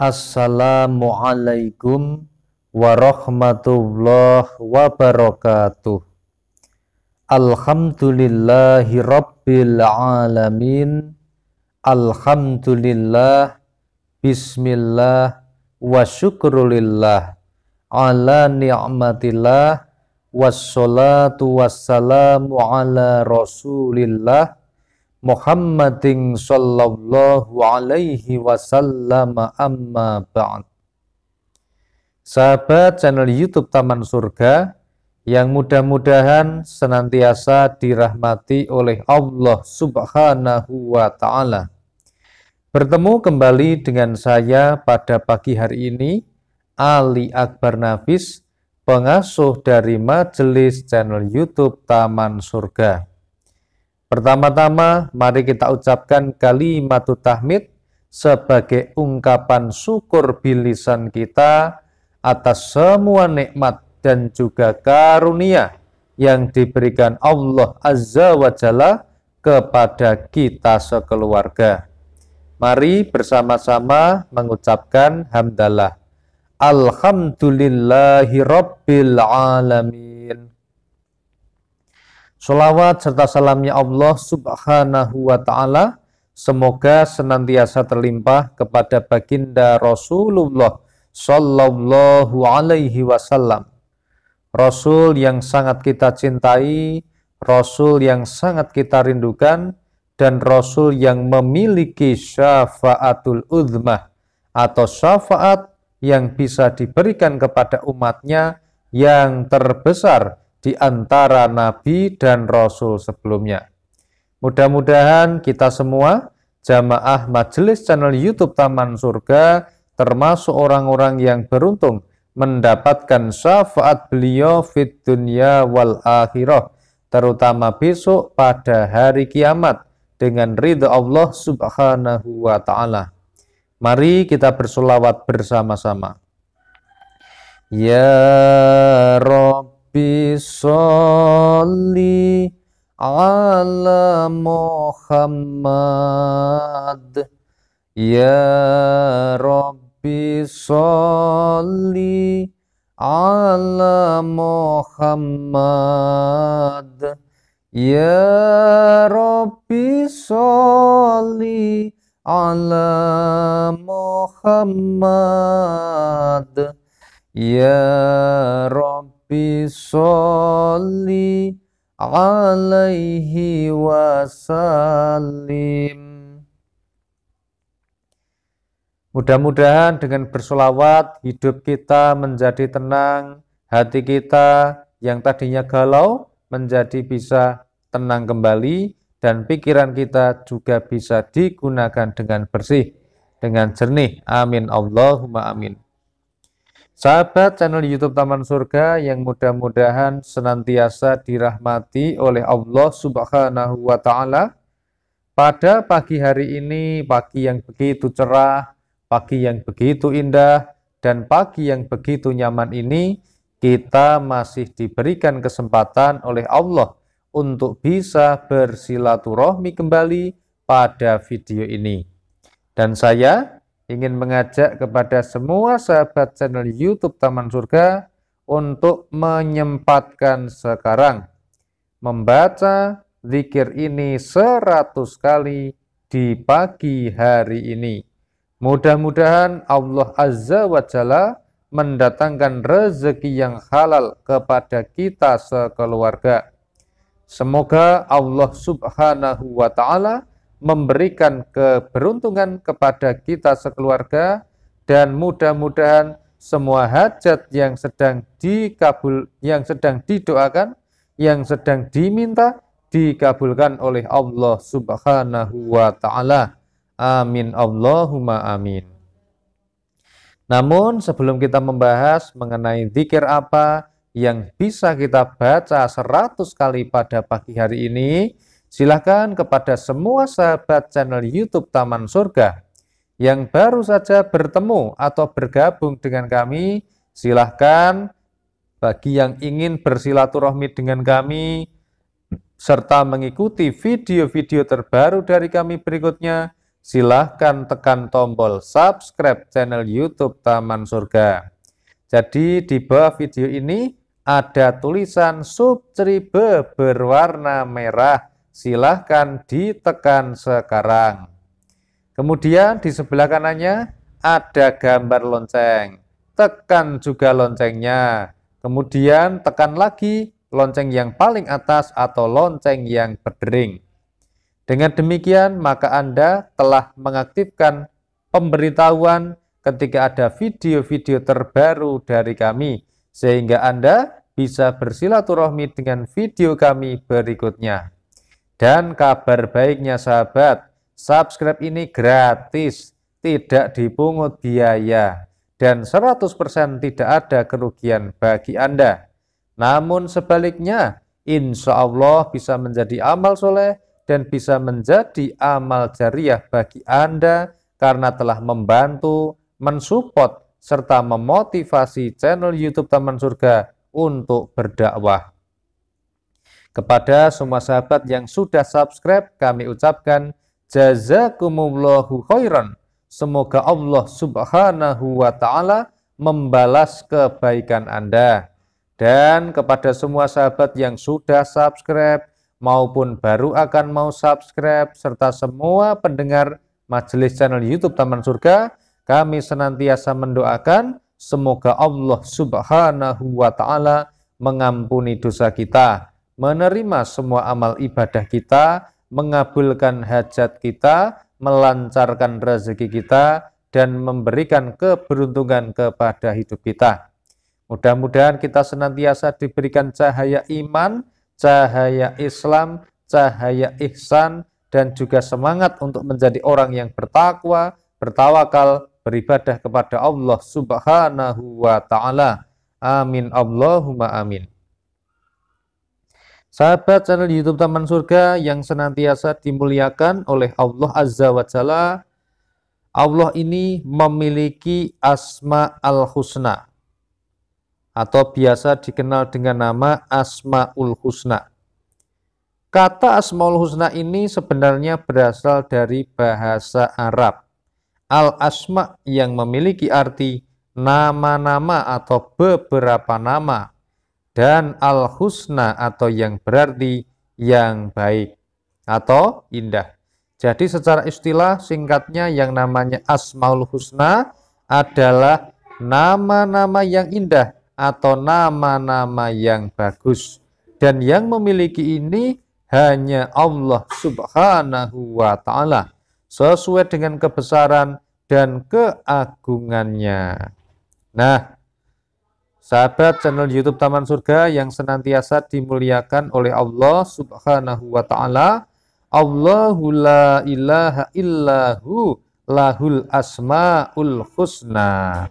Assalamualaikum warahmatullahi wabarakatuh. Alhamdulillahi rabbil alamin. Alhamdulillah bismillah wa syukrulillah ala ni'matillah wassalatu wassalamu ala rasulillah Muhammadin sallallahu alaihi wasallam amma ba'd. Sahabat channel YouTube Taman Surga yang mudah-mudahan senantiasa dirahmati oleh Allah Subhanahu wa taala. Bertemu kembali dengan saya pada pagi hari ini Ali Akbar Nafis, pengasuh dari majelis channel YouTube Taman Surga. Pertama-tama mari kita ucapkan kalimat tahmid sebagai ungkapan syukur bilisan kita atas semua nikmat dan juga karunia yang diberikan Allah Azza wa Jalla kepada kita sekeluarga. Mari bersama-sama mengucapkan hamdalah. Alhamdulillahi Rabbil Alamin. Salawat serta salamnya Allah subhanahu wa ta'ala semoga senantiasa terlimpah kepada baginda Rasulullah sallallahu alaihi wasallam. Rasul yang sangat kita cintai, Rasul yang sangat kita rindukan, dan Rasul yang memiliki syafaatul uzmah atau syafaat yang bisa diberikan kepada umatnya yang terbesar di antara nabi dan rasul sebelumnya. Mudah-mudahan kita semua jamaah majelis channel YouTube Taman Surga termasuk orang-orang yang beruntung mendapatkan syafaat beliau fit dunia wal akhirah terutama besok pada hari kiamat dengan ridha Allah subhanahu wa ta'ala. Mari kita bersolawat bersama-sama. Ya Rabb Rabbi Salli ala Muhammad Ya Rabbi Salli ala Muhammad Ya Rabbi Salli ala Muhammad Ya Rabbi Rabbi sholli alaihi wasallim. Mudah-mudahan dengan bersolawat hidup kita menjadi tenang, hati kita yang tadinya galau menjadi bisa tenang kembali dan pikiran kita juga bisa digunakan dengan bersih, dengan jernih. Amin. Allahumma amin. Sahabat channel YouTube Taman Surga yang mudah-mudahan senantiasa dirahmati oleh Allah Subhanahu wa taala. Pada pagi hari ini, pagi yang begitu cerah, pagi yang begitu indah dan pagi yang begitu nyaman ini, kita masih diberikan kesempatan oleh Allah untuk bisa bersilaturahmi kembali pada video ini. Dan saya ingin mengajak kepada semua sahabat channel YouTube Taman Surga untuk menyempatkan sekarang membaca zikir ini 100 kali di pagi hari ini. Mudah-mudahan Allah Azza wa Jalla mendatangkan rezeki yang halal kepada kita sekeluarga. Semoga Allah Subhanahu wa taala memberikan keberuntungan kepada kita sekeluarga dan mudah-mudahan semua hajat yang sedang dikabul yang sedang didoakan yang sedang diminta dikabulkan oleh Allah Subhanahu wa taala. Amin Allahumma amin. Namun sebelum kita membahas mengenai zikir apa yang bisa kita baca 100 kali pada pagi hari ini, Silahkan kepada semua sahabat channel YouTube Taman Surga yang baru saja bertemu atau bergabung dengan kami, silahkan bagi yang ingin bersilaturahmi dengan kami serta mengikuti video-video terbaru dari kami berikutnya, silahkan tekan tombol subscribe channel YouTube Taman Surga. Jadi di bawah video ini ada tulisan subscribe berwarna merah silahkan ditekan sekarang. Kemudian di sebelah kanannya ada gambar lonceng. Tekan juga loncengnya. Kemudian tekan lagi lonceng yang paling atas atau lonceng yang berdering. Dengan demikian, maka Anda telah mengaktifkan pemberitahuan ketika ada video-video terbaru dari kami, sehingga Anda bisa bersilaturahmi dengan video kami berikutnya. Dan kabar baiknya sahabat, subscribe ini gratis, tidak dipungut biaya, dan 100% tidak ada kerugian bagi Anda. Namun sebaliknya, insya Allah bisa menjadi amal soleh dan bisa menjadi amal jariah bagi Anda karena telah membantu, mensupport, serta memotivasi channel YouTube Taman Surga untuk berdakwah. Kepada semua sahabat yang sudah subscribe, kami ucapkan jazakumullahu khairan. Semoga Allah subhanahu wa ta'ala membalas kebaikan Anda. Dan kepada semua sahabat yang sudah subscribe, maupun baru akan mau subscribe, serta semua pendengar majelis channel YouTube Taman Surga, kami senantiasa mendoakan semoga Allah subhanahu wa ta'ala mengampuni dosa kita menerima semua amal ibadah kita, mengabulkan hajat kita, melancarkan rezeki kita, dan memberikan keberuntungan kepada hidup kita. Mudah-mudahan kita senantiasa diberikan cahaya iman, cahaya Islam, cahaya ihsan, dan juga semangat untuk menjadi orang yang bertakwa, bertawakal, beribadah kepada Allah Subhanahu wa taala. Amin Allahumma amin. Sahabat channel YouTube Taman Surga yang senantiasa dimuliakan oleh Allah Azza wa Jalla, Allah ini memiliki Asma al-Husna atau biasa dikenal dengan nama Asmaul Husna. Kata Asmaul Husna ini sebenarnya berasal dari bahasa Arab. Al-Asma yang memiliki arti nama-nama atau beberapa nama dan al-husna atau yang berarti yang baik atau indah. Jadi secara istilah singkatnya yang namanya Asmaul Husna adalah nama-nama yang indah atau nama-nama yang bagus. Dan yang memiliki ini hanya Allah subhanahu wa ta'ala sesuai dengan kebesaran dan keagungannya. Nah, Sahabat channel YouTube Taman Surga yang senantiasa dimuliakan oleh Allah Subhanahu wa taala. Allahu la ilaha illahu lahul asmaul husna.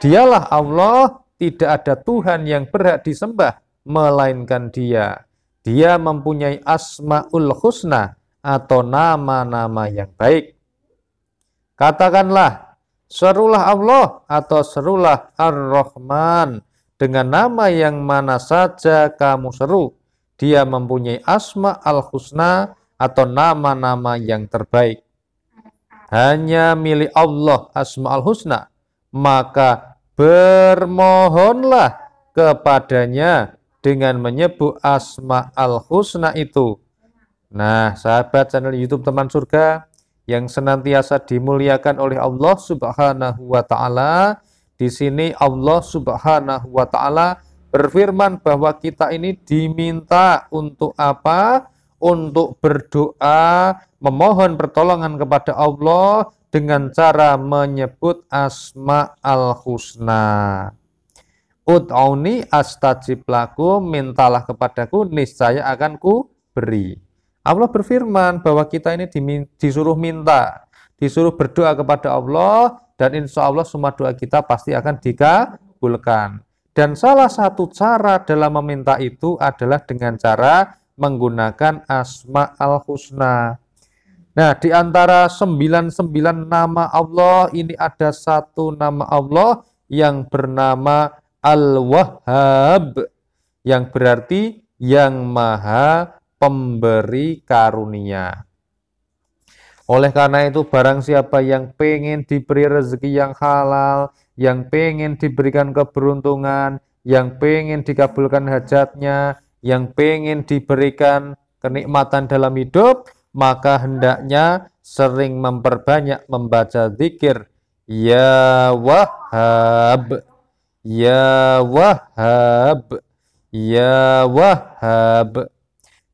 Dialah Allah, tidak ada Tuhan yang berhak disembah melainkan Dia. Dia mempunyai asmaul husna atau nama-nama yang baik. Katakanlah Serulah Allah atau serulah Ar-Rahman dengan nama yang mana saja kamu seru. Dia mempunyai asma al-husna atau nama-nama yang terbaik. Hanya milik Allah asma al-husna. Maka bermohonlah kepadanya dengan menyebut asma al-husna itu. Nah, sahabat channel YouTube teman surga, yang senantiasa dimuliakan oleh Allah Subhanahu wa taala. Di sini Allah Subhanahu wa taala berfirman bahwa kita ini diminta untuk apa? Untuk berdoa, memohon pertolongan kepada Allah dengan cara menyebut asma al-husna. Ud'auni astajib lakum, mintalah kepadaku, niscaya akan ku beri. Allah berfirman bahwa kita ini disuruh minta, disuruh berdoa kepada Allah dan insya Allah semua doa kita pasti akan dikabulkan. Dan salah satu cara dalam meminta itu adalah dengan cara menggunakan asma al husna. Nah, di antara 99 nama Allah ini ada satu nama Allah yang bernama Al-Wahhab yang berarti yang maha pemberi karunia. Oleh karena itu, barang siapa yang pengen diberi rezeki yang halal, yang pengen diberikan keberuntungan, yang pengen dikabulkan hajatnya, yang pengen diberikan kenikmatan dalam hidup, maka hendaknya sering memperbanyak membaca zikir. Ya Wahab, Ya Wahab, Ya Wahab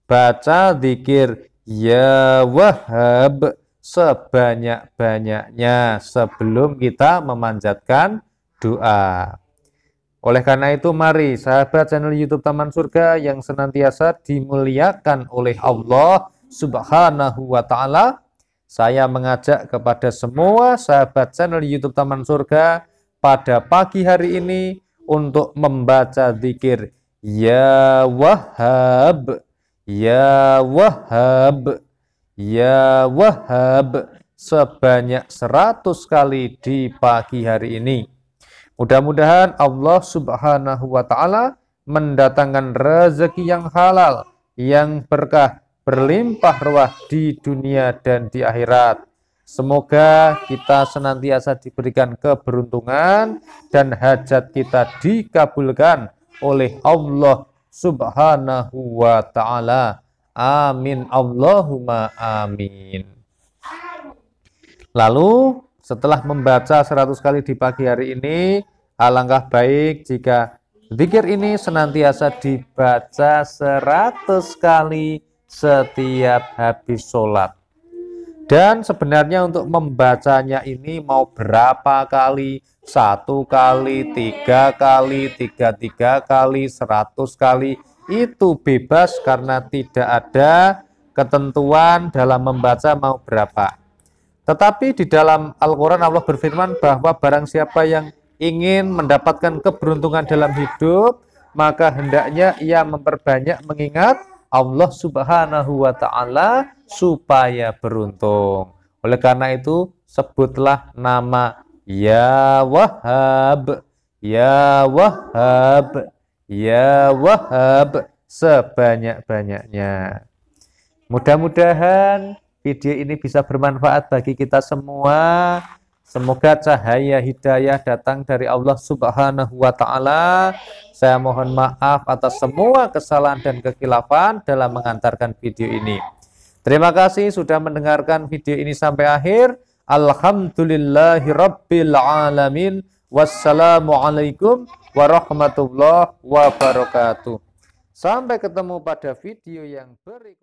baca zikir ya wahab sebanyak-banyaknya sebelum kita memanjatkan doa. Oleh karena itu mari sahabat channel YouTube Taman Surga yang senantiasa dimuliakan oleh Allah Subhanahu wa taala, saya mengajak kepada semua sahabat channel YouTube Taman Surga pada pagi hari ini untuk membaca zikir Ya Wahab. Ya Wahab, Ya Wahab, sebanyak seratus kali di pagi hari ini. Mudah-mudahan Allah Subhanahu wa taala mendatangkan rezeki yang halal, yang berkah, berlimpah ruah di dunia dan di akhirat. Semoga kita senantiasa diberikan keberuntungan dan hajat kita dikabulkan oleh Allah subhanahu wa ta'ala. Amin. Allahumma amin. Lalu setelah membaca 100 kali di pagi hari ini, alangkah baik jika zikir ini senantiasa dibaca 100 kali setiap habis sholat. Dan sebenarnya untuk membacanya ini mau berapa kali? Satu kali, tiga kali, tiga tiga kali, seratus kali. Itu bebas karena tidak ada ketentuan dalam membaca mau berapa. Tetapi di dalam Al-Quran Allah berfirman bahwa barang siapa yang ingin mendapatkan keberuntungan dalam hidup, maka hendaknya ia memperbanyak mengingat Allah Subhanahu wa taala supaya beruntung. Oleh karena itu sebutlah nama Ya Wahab, Ya Wahab, Ya Wahab sebanyak-banyaknya. Mudah-mudahan video ini bisa bermanfaat bagi kita semua. Semoga cahaya hidayah datang dari Allah Subhanahu wa taala. Saya mohon maaf atas semua kesalahan dan kekilafan dalam mengantarkan video ini. Terima kasih sudah mendengarkan video ini sampai akhir. Alhamdulillahirabbil alamin. Wassalamualaikum warahmatullahi wabarakatuh. Sampai ketemu pada video yang berikutnya.